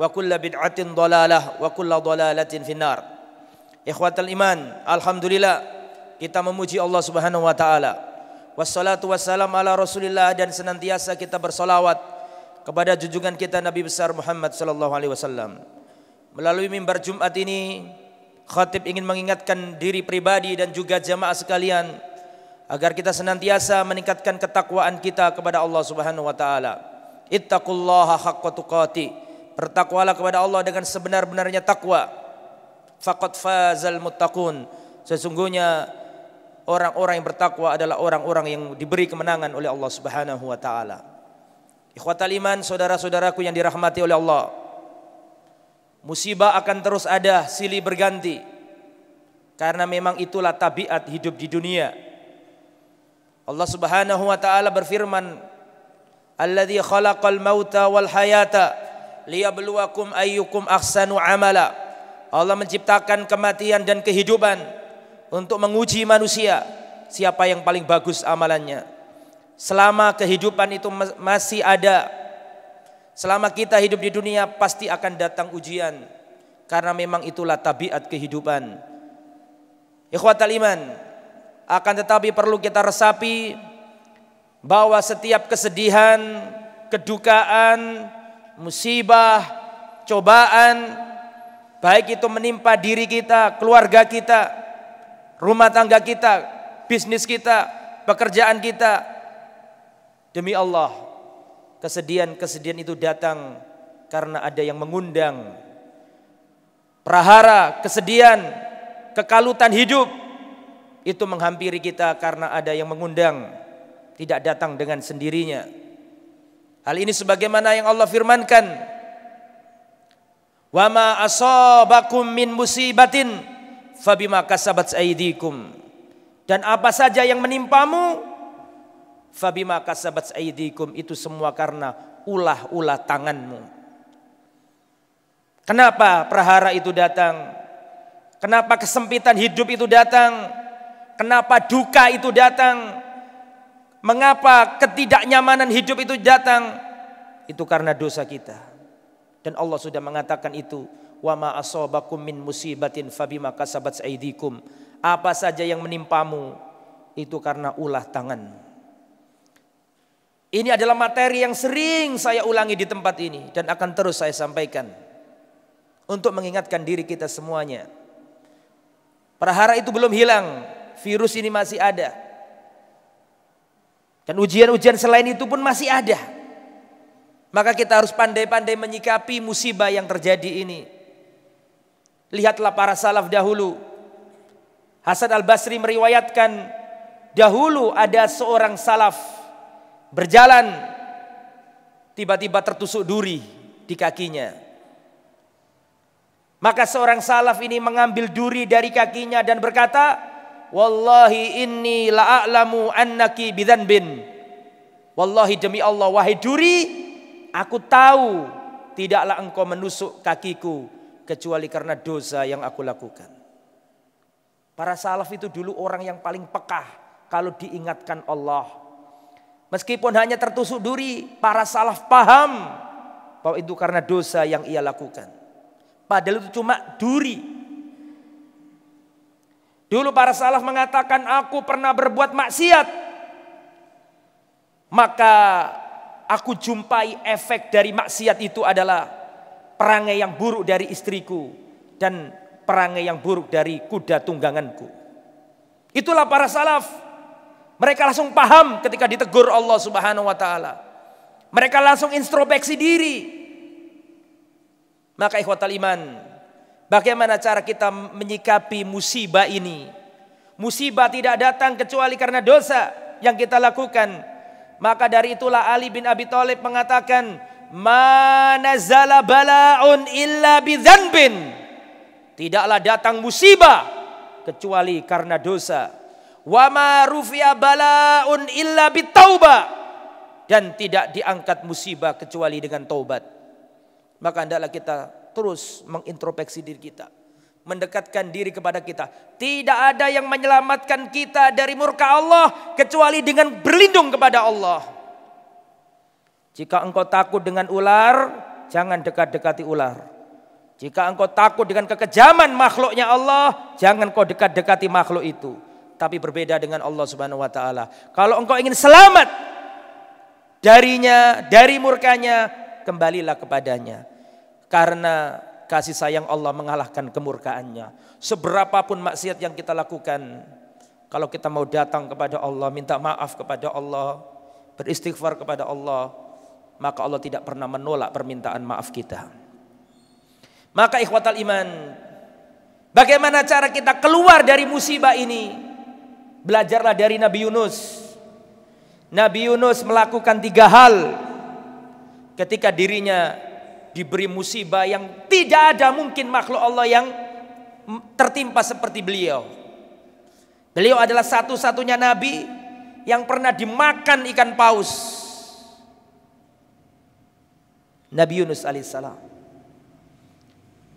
wa kulla bid'atin dalalah wa kulla dalalatin finnar. Ikhwatal iman, alhamdulillah kita memuji Allah Subhanahu wa taala. Wassalatu wassalam ala Rasulillah dan senantiasa kita bersolawat kepada junjungan kita Nabi besar Muhammad sallallahu alaihi wasallam. Melalui mimbar Jumat ini khatib ingin mengingatkan diri pribadi dan juga jamaah sekalian agar kita senantiasa meningkatkan ketakwaan kita kepada Allah Subhanahu wa taala. Ittaqullaha haqqa tuqatih Bertakwalah kepada Allah dengan sebenar-benarnya takwa. fakat fazal muttaqun. Sesungguhnya orang-orang yang bertakwa adalah orang-orang yang diberi kemenangan oleh Allah Subhanahu wa taala. Ikhwatal iman, saudara-saudaraku yang dirahmati oleh Allah. Musibah akan terus ada, silih berganti. Karena memang itulah tabiat hidup di dunia. Allah Subhanahu wa taala berfirman, "Alladzi khalaqal mauta wal hayata" liyabluwakum ayyukum ahsanu amala. Allah menciptakan kematian dan kehidupan untuk menguji manusia siapa yang paling bagus amalannya. Selama kehidupan itu masih ada, selama kita hidup di dunia pasti akan datang ujian karena memang itulah tabiat kehidupan. Ikhwat iman, akan tetapi perlu kita resapi bahwa setiap kesedihan, kedukaan, musibah, cobaan, baik itu menimpa diri kita, keluarga kita, rumah tangga kita, bisnis kita, pekerjaan kita. Demi Allah, kesedihan-kesedihan itu datang karena ada yang mengundang prahara, kesedihan, kekalutan hidup itu menghampiri kita karena ada yang mengundang, tidak datang dengan sendirinya. Hal ini sebagaimana yang Allah firmankan. Wa ma asabakum min musibatin fabima kasabat aydikum. Dan apa saja yang menimpamu fabima kasabat aydikum itu semua karena ulah-ulah tanganmu. Kenapa prahara itu datang? Kenapa kesempitan hidup itu datang? Kenapa duka itu datang? Mengapa ketidaknyamanan hidup itu datang? Itu karena dosa kita. Dan Allah sudah mengatakan itu, "Wa ma asobakum min musibatin fabima kasabat Apa saja yang menimpamu itu karena ulah tangan. Ini adalah materi yang sering saya ulangi di tempat ini dan akan terus saya sampaikan untuk mengingatkan diri kita semuanya. Perhara itu belum hilang, virus ini masih ada. Dan ujian-ujian selain itu pun masih ada. Maka kita harus pandai-pandai menyikapi musibah yang terjadi ini. Lihatlah para salaf dahulu. Hasan al-Basri meriwayatkan dahulu ada seorang salaf berjalan tiba-tiba tertusuk duri di kakinya. Maka seorang salaf ini mengambil duri dari kakinya dan berkata, wallahi inni la'alamu annaki bin wallahi demi Allah wahai duri aku tahu tidaklah engkau menusuk kakiku kecuali karena dosa yang aku lakukan para salaf itu dulu orang yang paling pekah kalau diingatkan Allah meskipun hanya tertusuk duri para salaf paham bahwa itu karena dosa yang ia lakukan padahal itu cuma duri Dulu para salaf mengatakan aku pernah berbuat maksiat. Maka aku jumpai efek dari maksiat itu adalah perangai yang buruk dari istriku dan perangai yang buruk dari kuda tungganganku. Itulah para salaf. Mereka langsung paham ketika ditegur Allah Subhanahu wa taala. Mereka langsung introspeksi diri. Maka ikhwatal iman, Bagaimana cara kita menyikapi musibah ini? Musibah tidak datang kecuali karena dosa yang kita lakukan. Maka dari itulah Ali bin Abi Thalib mengatakan, "Manazala balaun illa bidzanbin." Tidaklah datang musibah kecuali karena dosa. Wa ma rufiya balaun illa bitauba. Dan tidak diangkat musibah kecuali dengan taubat. Maka hendaklah kita terus mengintrospeksi diri kita. Mendekatkan diri kepada kita. Tidak ada yang menyelamatkan kita dari murka Allah kecuali dengan berlindung kepada Allah. Jika engkau takut dengan ular, jangan dekat-dekati ular. Jika engkau takut dengan kekejaman makhluknya Allah, jangan kau dekat-dekati makhluk itu. Tapi berbeda dengan Allah Subhanahu wa taala. Kalau engkau ingin selamat darinya, dari murkanya, kembalilah kepadanya. Karena kasih sayang Allah mengalahkan kemurkaannya. Seberapapun maksiat yang kita lakukan, kalau kita mau datang kepada Allah, minta maaf kepada Allah, beristighfar kepada Allah, maka Allah tidak pernah menolak permintaan maaf kita. Maka ikhwatal iman, bagaimana cara kita keluar dari musibah ini? Belajarlah dari Nabi Yunus. Nabi Yunus melakukan tiga hal ketika dirinya diberi musibah yang tidak ada mungkin makhluk Allah yang tertimpa seperti beliau. Beliau adalah satu-satunya nabi yang pernah dimakan ikan paus. Nabi Yunus alaihissalam.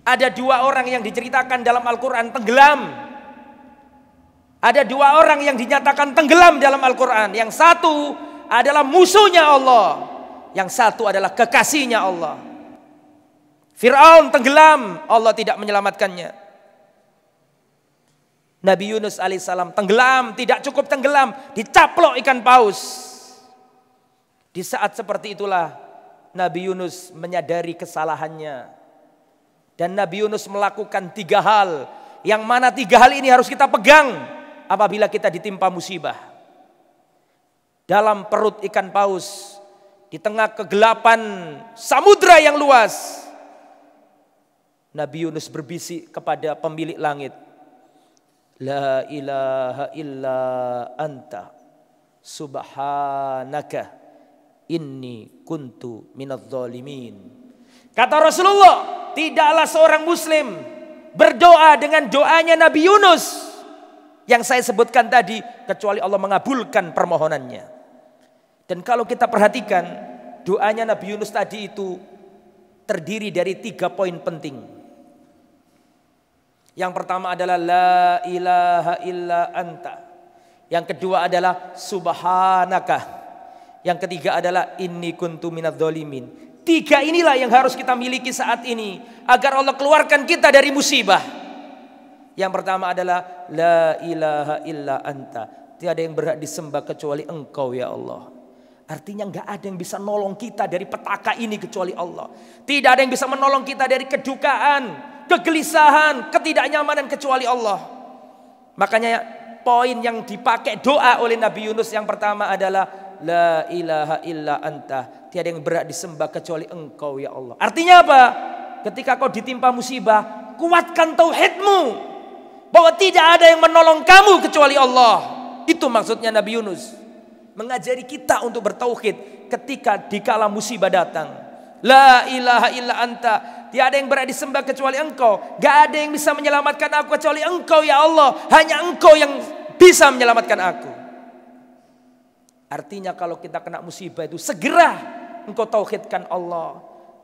Ada dua orang yang diceritakan dalam Al-Quran tenggelam. Ada dua orang yang dinyatakan tenggelam dalam Al-Quran. Yang satu adalah musuhnya Allah. Yang satu adalah kekasihnya Allah. Fir'aun tenggelam, Allah tidak menyelamatkannya. Nabi Yunus alaihissalam tenggelam, tidak cukup tenggelam, dicaplok ikan paus. Di saat seperti itulah Nabi Yunus menyadari kesalahannya. Dan Nabi Yunus melakukan tiga hal. Yang mana tiga hal ini harus kita pegang apabila kita ditimpa musibah. Dalam perut ikan paus, di tengah kegelapan samudra yang luas, Nabi Yunus berbisik kepada pemilik langit. La ilaha illa anta subhanaka inni kuntu minadzolimin. zalimin. Kata Rasulullah, tidaklah seorang muslim berdoa dengan doanya Nabi Yunus yang saya sebutkan tadi kecuali Allah mengabulkan permohonannya. Dan kalau kita perhatikan doanya Nabi Yunus tadi itu terdiri dari tiga poin penting. Yang pertama adalah la ilaha illa anta. Yang kedua adalah subhanaka. Yang ketiga adalah inni kuntu minadz zalimin. Tiga inilah yang harus kita miliki saat ini agar Allah keluarkan kita dari musibah. Yang pertama adalah la ilaha illa anta. Tiada yang berhak disembah kecuali Engkau ya Allah. Artinya nggak ada yang bisa nolong kita dari petaka ini kecuali Allah. Tidak ada yang bisa menolong kita dari kedukaan, kegelisahan, ketidaknyamanan kecuali Allah. Makanya poin yang dipakai doa oleh Nabi Yunus yang pertama adalah La ilaha illa anta. Tiada yang berat disembah kecuali engkau ya Allah. Artinya apa? Ketika kau ditimpa musibah, kuatkan tauhidmu. Bahwa tidak ada yang menolong kamu kecuali Allah. Itu maksudnya Nabi Yunus. Mengajari kita untuk bertauhid ketika dikala musibah datang. La ilaha illa anta. tiada yang berada disembah kecuali engkau. Gak ada yang bisa menyelamatkan aku kecuali engkau ya Allah. Hanya engkau yang bisa menyelamatkan aku. Artinya kalau kita kena musibah itu segera engkau tauhidkan Allah.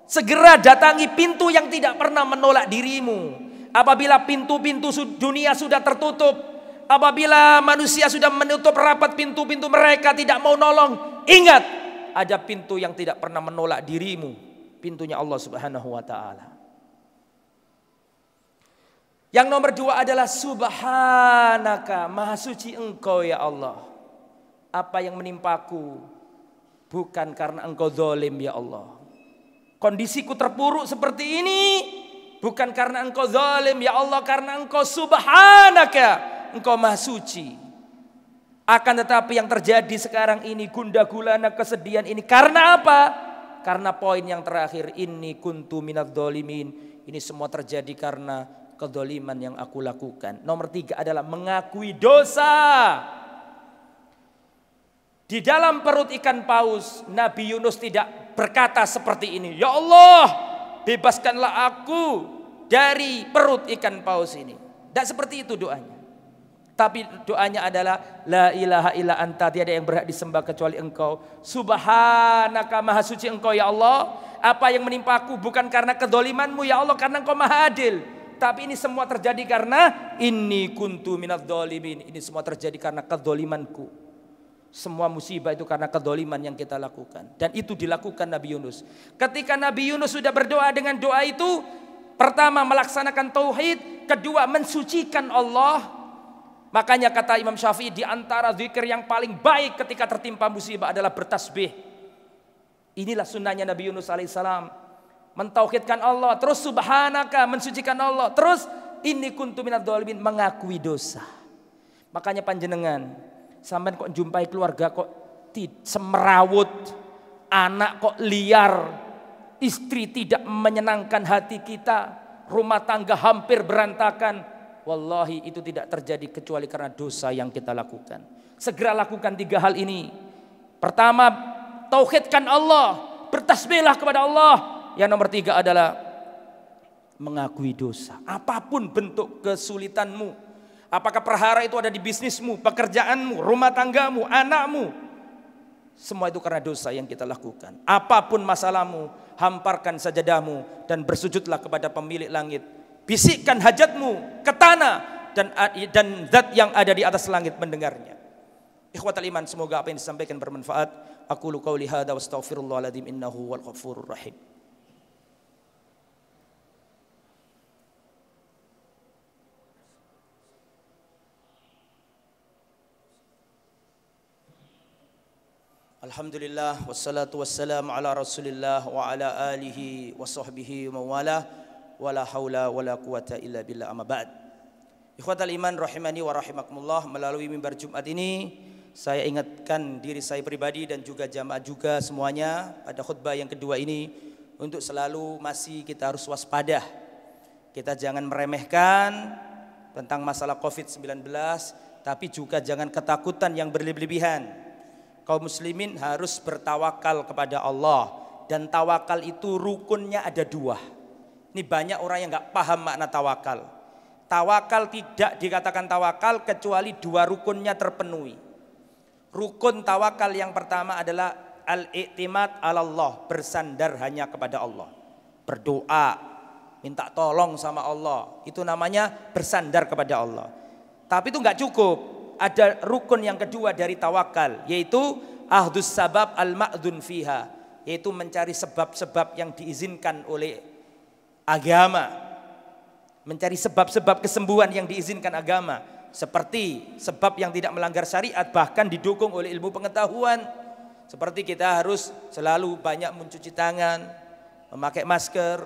Segera datangi pintu yang tidak pernah menolak dirimu. Apabila pintu-pintu dunia sudah tertutup, apabila manusia sudah menutup rapat pintu-pintu mereka tidak mau nolong, ingat ada pintu yang tidak pernah menolak dirimu pintunya Allah Subhanahu wa taala. Yang nomor dua adalah subhanaka, maha suci engkau ya Allah. Apa yang menimpaku bukan karena engkau zolim ya Allah. Kondisiku terpuruk seperti ini bukan karena engkau zolim ya Allah. Karena engkau subhanaka, engkau maha suci. Akan tetapi yang terjadi sekarang ini gundah gulana kesedihan ini karena apa? karena poin yang terakhir ini kuntu minad dolimin. Ini semua terjadi karena kedoliman yang aku lakukan. Nomor tiga adalah mengakui dosa. Di dalam perut ikan paus, Nabi Yunus tidak berkata seperti ini. Ya Allah, bebaskanlah aku dari perut ikan paus ini. Tidak seperti itu doanya. Tapi doanya adalah la ilaha illa anta tiada yang berhak disembah kecuali engkau. Subhanaka maha suci engkau ya Allah. Apa yang menimpa aku bukan karena kedolimanmu ya Allah karena engkau maha adil. Tapi ini semua terjadi karena ini kuntu minat dolimin. Ini semua terjadi karena kedolimanku. Semua musibah itu karena kedoliman yang kita lakukan. Dan itu dilakukan Nabi Yunus. Ketika Nabi Yunus sudah berdoa dengan doa itu. Pertama melaksanakan tauhid. Kedua mensucikan Allah Makanya kata Imam Syafi'i di antara zikir yang paling baik ketika tertimpa musibah adalah bertasbih. Inilah sunnahnya Nabi Yunus alaihissalam. Mentauhidkan Allah, terus subhanaka, mensucikan Allah, terus ini kuntu minad dolimin, mengakui dosa. Makanya panjenengan, sampai kok jumpai keluarga kok semerawut, anak kok liar, istri tidak menyenangkan hati kita, rumah tangga hampir berantakan, Wallahi itu tidak terjadi kecuali karena dosa yang kita lakukan. Segera lakukan tiga hal ini. Pertama, tauhidkan Allah, bertasbihlah kepada Allah. Yang nomor tiga adalah mengakui dosa. Apapun bentuk kesulitanmu, apakah perhara itu ada di bisnismu, pekerjaanmu, rumah tanggamu, anakmu, semua itu karena dosa yang kita lakukan. Apapun masalahmu, hamparkan sajadahmu dan bersujudlah kepada pemilik langit Bisikkan hajatmu ke tanah dan dan zat yang ada di atas langit mendengarnya. Ikhwatal iman, semoga apa yang disampaikan bermanfaat. Aku lu wa astaghfirullahaladzim innahu wal ghafurur rahim. Alhamdulillah wassalatu wassalamu ala Rasulillah wa ala alihi wa sahbihi wala haula wala quwata illa billah amma ba'd. Ikhwatal iman rahimani wa rahimakumullah melalui mimbar Jumat ini saya ingatkan diri saya pribadi dan juga jamaah juga semuanya pada khutbah yang kedua ini untuk selalu masih kita harus waspada. Kita jangan meremehkan tentang masalah Covid-19 tapi juga jangan ketakutan yang berlebihan. lebihan Kaum muslimin harus bertawakal kepada Allah dan tawakal itu rukunnya ada dua. Ini banyak orang yang nggak paham makna tawakal. Tawakal tidak dikatakan tawakal kecuali dua rukunnya terpenuhi. Rukun tawakal yang pertama adalah al al Allah, bersandar hanya kepada Allah. Berdoa, minta tolong sama Allah. Itu namanya bersandar kepada Allah. Tapi itu nggak cukup. Ada rukun yang kedua dari tawakal yaitu ahdus sabab al-ma'dun fiha, yaitu mencari sebab-sebab yang diizinkan oleh agama. Mencari sebab-sebab kesembuhan yang diizinkan agama. Seperti sebab yang tidak melanggar syariat bahkan didukung oleh ilmu pengetahuan. Seperti kita harus selalu banyak mencuci tangan, memakai masker,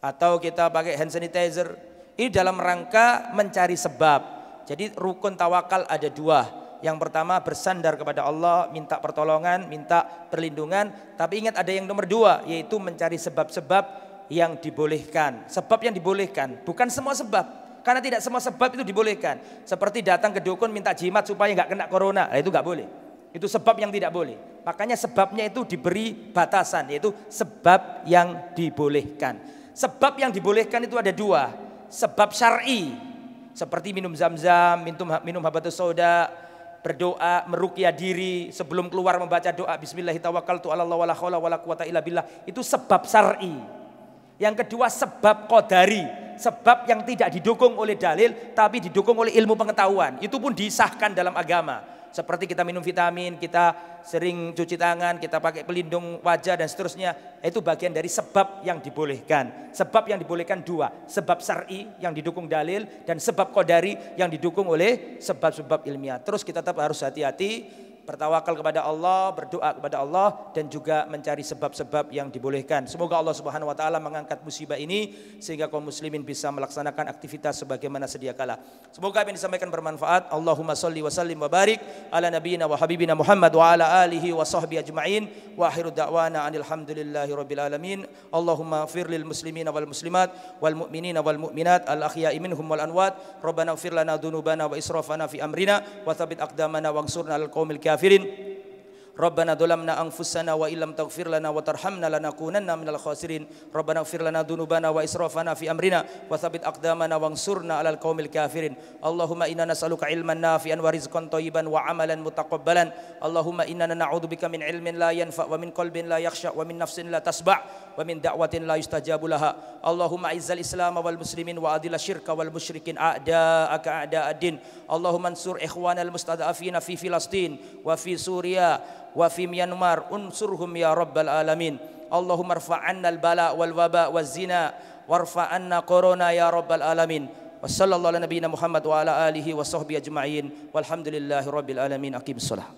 atau kita pakai hand sanitizer. Ini dalam rangka mencari sebab. Jadi rukun tawakal ada dua. Yang pertama bersandar kepada Allah, minta pertolongan, minta perlindungan. Tapi ingat ada yang nomor dua, yaitu mencari sebab-sebab yang dibolehkan. Sebab yang dibolehkan, bukan semua sebab. Karena tidak semua sebab itu dibolehkan. Seperti datang ke dukun minta jimat supaya nggak kena corona, nah, itu nggak boleh. Itu sebab yang tidak boleh. Makanya sebabnya itu diberi batasan, yaitu sebab yang dibolehkan. Sebab yang dibolehkan itu ada dua. Sebab syari, seperti minum zam-zam, minum, minum habatus soda, berdoa, merukyah diri, sebelum keluar membaca doa, bismillahirrahmanirrahim, itu sebab syari. Yang kedua sebab kodari. Sebab yang tidak didukung oleh dalil tapi didukung oleh ilmu pengetahuan. Itu pun disahkan dalam agama. Seperti kita minum vitamin, kita sering cuci tangan, kita pakai pelindung wajah dan seterusnya. Itu bagian dari sebab yang dibolehkan. Sebab yang dibolehkan dua. Sebab syari yang didukung dalil dan sebab kodari yang didukung oleh sebab-sebab ilmiah. Terus kita tetap harus hati-hati bertawakal kepada Allah, berdoa kepada Allah dan juga mencari sebab-sebab yang dibolehkan. Semoga Allah Subhanahu wa taala mengangkat musibah ini sehingga kaum muslimin bisa melaksanakan aktivitas sebagaimana sedia kala. Semoga apa yang disampaikan bermanfaat. Allahumma shalli wa sallim wa barik ala nabiyyina wa habibina Muhammad wa ala alihi wa sahbihi ajma'in wa akhiru da'wana anil hamdulillahi rabbil alamin. Allahumma fir lil muslimina wal muslimat wal mu'minina wal mu'minat al akhya'i minhum wal anwat. Rabbana fir lana dhunubana wa israfana fi amrina wa thabbit aqdamana ansurna al qaumil kafirin kafirin ربنا ظلمنا أنفسنا وإن لم تغفر لنا وترحمنا لنكونن من الخاسرين ربنا اغفر لنا ذنوبنا وإسرافنا في أمرنا وثبت أقدامنا وانصرنا على القوم الكافرين اللهم إنا نسألك علما نافعا ورزقا طيبا وعملا متقبلا اللهم إننا نعوذ بك من علم لا ينفع ومن قلب لا يخشع ومن نفس لا تسبع wa min da'watin la yustajabu laha Allahumma izzal islam wal muslimin wa adil syirka wal musyrikin a'da'aka a'da'ad-din Allahumma ansur ikhwanal mustada'afina fi Filastin wa fi Suria wa fi Myanmar unsurhum ya rabbal alamin Allahumma irfa' 'anna al-bala wal waba waz zina warfa' corona ya rabbal alamin wa sallallahu ala nabiyyina Muhammad wa ala alihi wa sahbihi ajma'in walhamdulillahi rabbil alamin aqim shalah